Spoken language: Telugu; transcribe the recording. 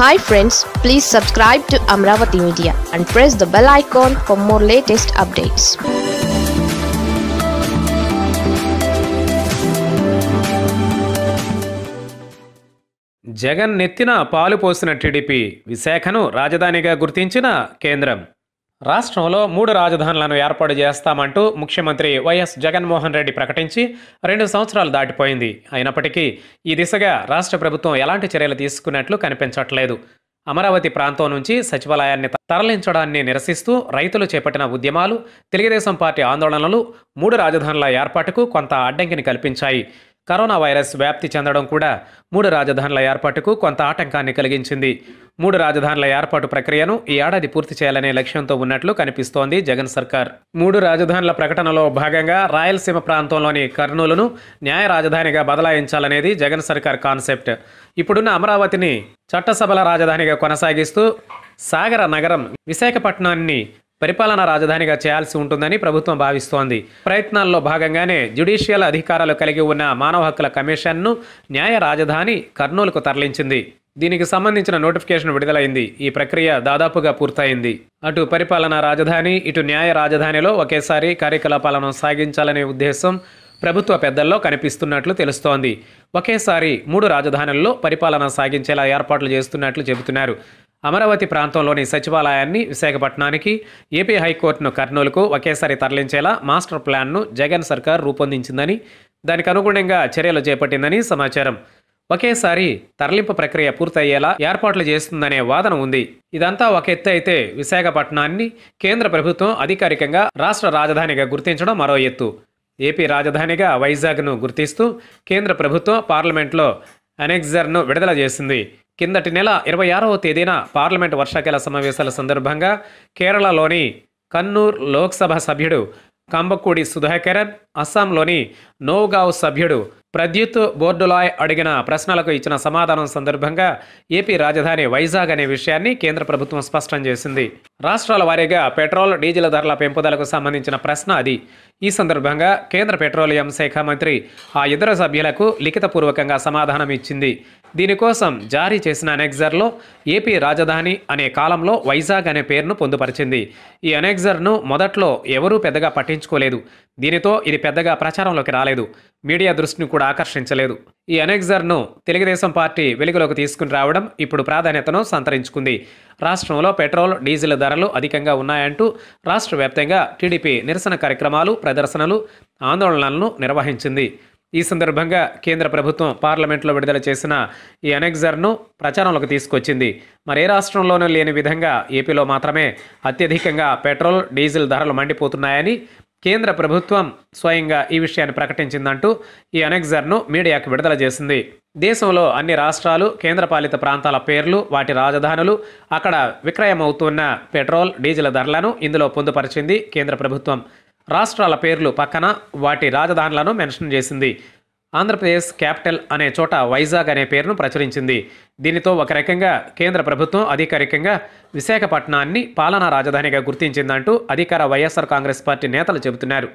hi friends please subscribe to Amaravati media and press the bell icon for more latest updates Jagan నెత్తిన పాలు పోసిన టీడీపీ విశాఖను రాజధానిగా గుర్తించిన కేంద్రం రాష్ట్రంలో మూడు రాజధానులను ఏర్పాటు చేస్తామంటూ ముఖ్యమంత్రి వైఎస్ జగన్మోహన్ రెడ్డి ప్రకటించి రెండు సంవత్సరాలు దాటిపోయింది అయినప్పటికీ ఈ దిశగా రాష్ట్ర ప్రభుత్వం ఎలాంటి చర్యలు తీసుకున్నట్లు కనిపించట్లేదు అమరావతి ప్రాంతం నుంచి సచివాలయాన్ని తరలించడాన్ని నిరసిస్తూ రైతులు చేపట్టిన ఉద్యమాలు తెలుగుదేశం పార్టీ ఆందోళనలు మూడు రాజధానుల ఏర్పాటుకు కొంత అడ్డంకిని కల్పించాయి కరోనా వైరస్ వ్యాప్తి చెందడం కూడా మూడు రాజధానుల ఏర్పాటుకు కొంత ఆటంకాన్ని కలిగించింది మూడు రాజధానుల ఏర్పాటు ప్రక్రియను ఈ ఏడాది పూర్తి చేయాలనే లక్ష్యంతో ఉన్నట్లు కనిపిస్తోంది జగన్ సర్కార్ మూడు రాజధానుల ప్రకటనలో భాగంగా రాయలసీమ ప్రాంతంలోని కర్నూలును న్యాయ రాజధానిగా బదలాయించాలనేది జగన్ సర్కార్ కాన్సెప్ట్ ఇప్పుడున్న అమరావతిని చట్టసభల రాజధానిగా కొనసాగిస్తూ సాగర నగరం విశాఖపట్నాన్ని పరిపాలనా రాజధానిగా చేయాల్సి ఉంటుందని ప్రభుత్వం భావిస్తోంది ప్రయత్నాల్లో భాగంగానే జ్యుడీషియల్ అధికారాలు కలిగి ఉన్న మానవ హక్కుల కమిషన్ను న్యాయ రాజధాని కర్నూలుకు తరలించింది దీనికి సంబంధించిన నోటిఫికేషన్ విడుదలైంది ఈ ప్రక్రియ దాదాపుగా పూర్తయింది అటు పరిపాలనా రాజధాని ఇటు న్యాయ రాజధానిలో ఒకేసారి కార్యకలాపాలను సాగించాలనే ఉద్దేశం ప్రభుత్వ పెద్దల్లో కనిపిస్తున్నట్లు తెలుస్తోంది ఒకేసారి మూడు రాజధానుల్లో పరిపాలన సాగించేలా ఏర్పాట్లు చేస్తున్నట్లు చెబుతున్నారు అమరావతి ప్రాంతంలోని సచివాలయాన్ని విశాఖపట్నానికి ఏపీ హైకోర్టును కర్నూలుకు ఒకేసారి తరలించేలా మాస్టర్ ప్లాన్ను జగన్ సర్కార్ రూపొందించిందని దానికి అనుగుణంగా చర్యలు చేపట్టిందని సమాచారం ఒకేసారి తరలింపు ప్రక్రియ పూర్తయ్యేలా ఏర్పాట్లు చేస్తుందనే వాదన ఉంది ఇదంతా ఒక ఎత్తు అయితే విశాఖపట్నాన్ని కేంద్ర ప్రభుత్వం అధికారికంగా రాష్ట్ర రాజధానిగా గుర్తించడం మరో ఎత్తు ఏపీ రాజధానిగా వైజాగ్ను గుర్తిస్తూ కేంద్ర ప్రభుత్వం పార్లమెంట్లో అనెక్జర్ను విడుదల చేసింది కిందటి నెల ఇరవై ఆరవ తేదీన పార్లమెంట్ వర్షాకాల సమావేశాల సందర్భంగా కేరళలోని కన్నూర్ లోక్సభ సభ్యుడు కంబకూడి సుధాకరన్ అస్సాంలోని నోగావ్ సభ్యుడు ప్రద్యుత్ బోర్డులాయ్ అడిగిన ప్రశ్నలకు ఇచ్చిన సమాధానం సందర్భంగా ఏపీ రాజధాని వైజాగ్ అనే విషయాన్ని కేంద్ర ప్రభుత్వం స్పష్టం చేసింది రాష్ట్రాల వారీగా పెట్రోల్ డీజిల్ ధరల పెంపుదలకు సంబంధించిన ప్రశ్న అది ఈ సందర్భంగా కేంద్ర పెట్రోలియం శాఖ మంత్రి ఆ ఇతర సభ్యులకు లిఖితపూర్వకంగా సమాధానం ఇచ్చింది దీనికోసం జారీ చేసిన అనెక్జర్లో ఏపీ రాజధాని అనే కాలంలో వైజాగ్ అనే పేరును పొందుపరిచింది ఈ అనెక్జర్ను మొదట్లో ఎవరూ పెద్దగా పట్టించుకోలేదు దీనితో ఇది పెద్దగా ప్రచారంలోకి రాలేదు మీడియా దృష్టిని కూడా ఆకర్షించలేదు ఈ అనెక్జర్ను తెలుగుదేశం పార్టీ వెలుగులోకి తీసుకుని రావడం ఇప్పుడు ప్రాధాన్యతను సంతరించుకుంది రాష్ట్రంలో పెట్రోల్ డీజిల్ ధరలు అధికంగా ఉన్నాయంటూ రాష్ట్ర వ్యాప్తంగా టీడీపీ నిరసన కార్యక్రమాలు ప్రదర్శనలు ఆందోళనలను నిర్వహించింది ఈ సందర్భంగా కేంద్ర ప్రభుత్వం పార్లమెంట్లో విడుదల చేసిన ఈ అనెగ్జర్ను ప్రచారంలోకి తీసుకొచ్చింది మరే రాష్ట్రంలోనూ లేని విధంగా ఏపీలో మాత్రమే అత్యధికంగా పెట్రోల్ డీజిల్ ధరలు మండిపోతున్నాయని కేంద్ర ప్రభుత్వం స్వయంగా ఈ విషయాన్ని ప్రకటించిందంటూ ఈ అనెక్జర్ను మీడియాకు విడుదల చేసింది దేశంలో అన్ని రాష్ట్రాలు కేంద్రపాలిత ప్రాంతాల పేర్లు వాటి రాజధానులు అక్కడ విక్రయమవుతున్న పెట్రోల్ డీజిల్ ధరలను ఇందులో పొందుపరిచింది కేంద్ర ప్రభుత్వం రాష్ట్రాల పేర్లు పక్కన వాటి రాజధానులను మెన్షన్ చేసింది ఆంధ్రప్రదేశ్ క్యాపిటల్ అనే చోట వైజాగ్ అనే పేరును ప్రచురించింది దీనితో ఒక రకంగా కేంద్ర ప్రభుత్వం అధికారికంగా విశాఖపట్నాన్ని పాలనా రాజధానిగా గుర్తించిందంటూ అధికార వైఎస్ఆర్ కాంగ్రెస్ పార్టీ నేతలు చెబుతున్నారు